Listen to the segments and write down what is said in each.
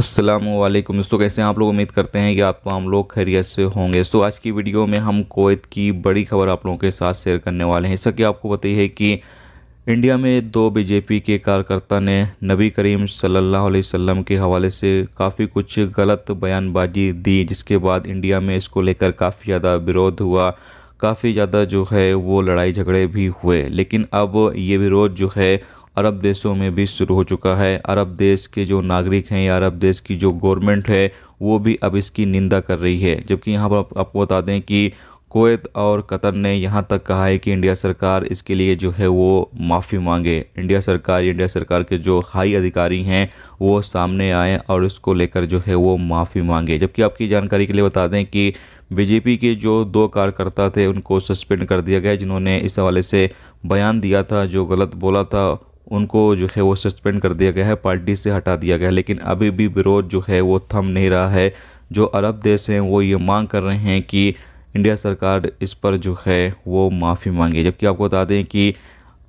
असलम दोस्तों कैसे हैं आप लोग उम्मीद करते हैं कि आप तो हम लोग खैरियत से होंगे तो आज की वीडियो में हम कोवैत की बड़ी खबर आप लोगों के साथ शेयर करने वाले हैं जैसा कि आपको पता है कि इंडिया में दो बीजेपी के कार्यकर्ता ने नबी करीम सल्लल्लाहु अलैहि वसल्लम के हवाले से काफ़ी कुछ गलत बयानबाजी दी जिसके बाद इंडिया में इसको लेकर काफ़ी ज़्यादा विरोध हुआ काफ़ी ज़्यादा जो है वो लड़ाई झगड़े भी हुए लेकिन अब ये विरोध जो है अरब देशों में भी शुरू हो चुका है अरब देश के जो नागरिक हैं या अरब देश की जो गवर्नमेंट है वो भी अब इसकी निंदा कर रही है जबकि यहाँ पर आपको बता दें कि कोत और कतर ने यहाँ तक कहा है कि इंडिया सरकार इसके लिए जो है वो माफ़ी मांगे इंडिया सरकार इंडिया सरकार के जो हाई अधिकारी हैं वो सामने आए और इसको लेकर जो है वो माफ़ी मांगे जबकि आपकी जानकारी के लिए बता दें कि बीजेपी के जो दो कार्यकर्ता थे उनको सस्पेंड कर दिया गया जिन्होंने इस हवाले से बयान दिया था जो गलत बोला था उनको जो है वो सस्पेंड कर दिया गया है पार्टी से हटा दिया गया है लेकिन अभी भी विरोध जो है वो थम नहीं रहा है जो अरब देश हैं वो ये मांग कर रहे हैं कि इंडिया सरकार इस पर जो है वो माफ़ी मांगे जबकि आपको बता दें कि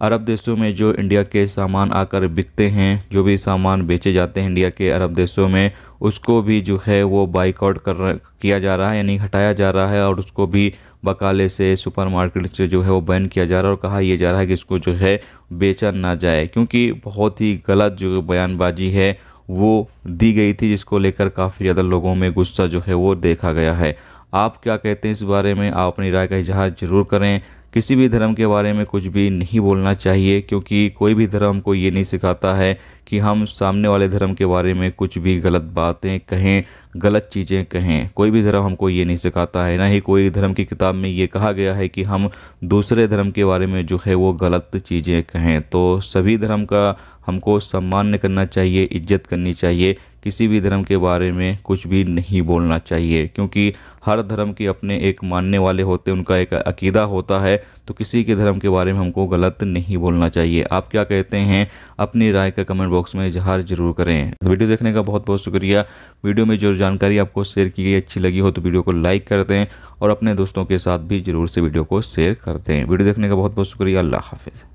अरब देशों में जो इंडिया के सामान आकर बिकते हैं जो भी सामान बेचे जाते हैं इंडिया के अरब देशों में उसको भी जो है वो बाइकआउट कर किया जा रहा है यानी हटाया जा रहा है और उसको भी बकाले से सुपरमार्केट से जो है वो बैन किया जा रहा है और कहा यह जा रहा है कि इसको जो है बेचा ना जाए क्योंकि बहुत ही गलत जो बयानबाजी है वो दी गई थी जिसको लेकर काफ़ी ज़्यादा लोगों में गुस्सा जो है वो देखा गया है आप क्या कहते हैं इस बारे में आप अपनी राय का इजहार जरूर करें किसी भी धर्म के बारे में कुछ भी नहीं बोलना चाहिए क्योंकि कोई भी धर्म को ये नहीं सिखाता है कि हम सामने वाले धर्म के बारे में कुछ भी गलत बातें कहें गलत चीज़ें कहें कोई भी धर्म हमको ये नहीं सिखाता है ना ही कोई धर्म की किताब में ये कहा गया है कि हम दूसरे धर्म के बारे में जो है वो गलत चीज़ें कहें तो सभी धर्म का हमको सम्मान करना चाहिए इज्जत करनी चाहिए किसी भी धर्म के बारे में कुछ भी नहीं बोलना चाहिए क्योंकि हर धर्म के अपने एक मानने वाले होते हैं उनका एक अकीदा होता है तो किसी के धर्म के बारे में हमको गलत नहीं बोलना चाहिए आप क्या कहते हैं अपनी राय का कमेंट बॉक्स में इजहार जरूर करें तो वीडियो देखने का बहुत बहुत शुक्रिया वीडियो में जो जानकारी आपको शेयर की गई अच्छी लगी हो तो वीडियो को लाइक कर दें और अपने दोस्तों के साथ भी जरूर से वीडियो को शेयर कर दें वीडियो देखने का बहुत बहुत शुक्रिया अल्लाह हाफिज़